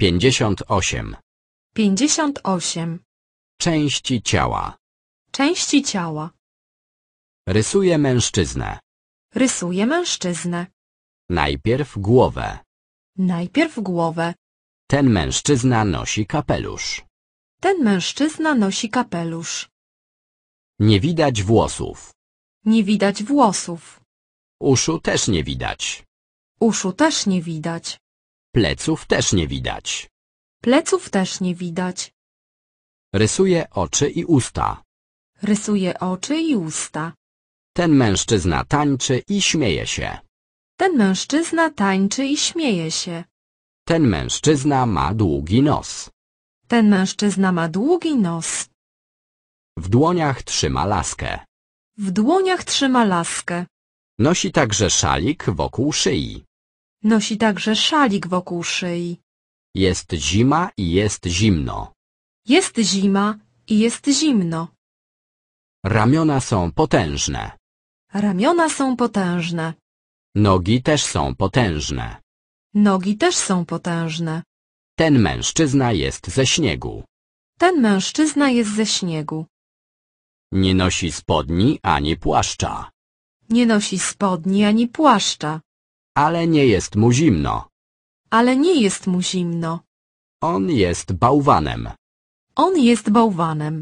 58. 58. Części ciała. Części ciała. Rysuje mężczyznę. Rysuje mężczyznę. Najpierw głowę. Najpierw głowę. Ten mężczyzna nosi kapelusz. Ten mężczyzna nosi kapelusz. Nie widać włosów. Nie widać włosów. Uszu też nie widać. Uszu też nie widać. Pleców też nie widać. Pleców też nie widać. Rysuje oczy i usta. Rysuje oczy i usta. Ten mężczyzna tańczy i śmieje się. Ten mężczyzna tańczy i śmieje się. Ten mężczyzna ma długi nos. Ten mężczyzna ma długi nos. W dłoniach trzyma laskę. W dłoniach trzyma laskę. Nosi także szalik wokół szyi. Nosi także szalik wokół szyi. Jest zima i jest zimno. Jest zima i jest zimno. Ramiona są potężne. Ramiona są potężne. Nogi też są potężne. Nogi też są potężne. Ten mężczyzna jest ze śniegu. Ten mężczyzna jest ze śniegu. Nie nosi spodni ani płaszcza. Nie nosi spodni ani płaszcza. Ale nie jest mu zimno. Ale nie jest mu zimno. On jest bałwanem. On jest bałwanem.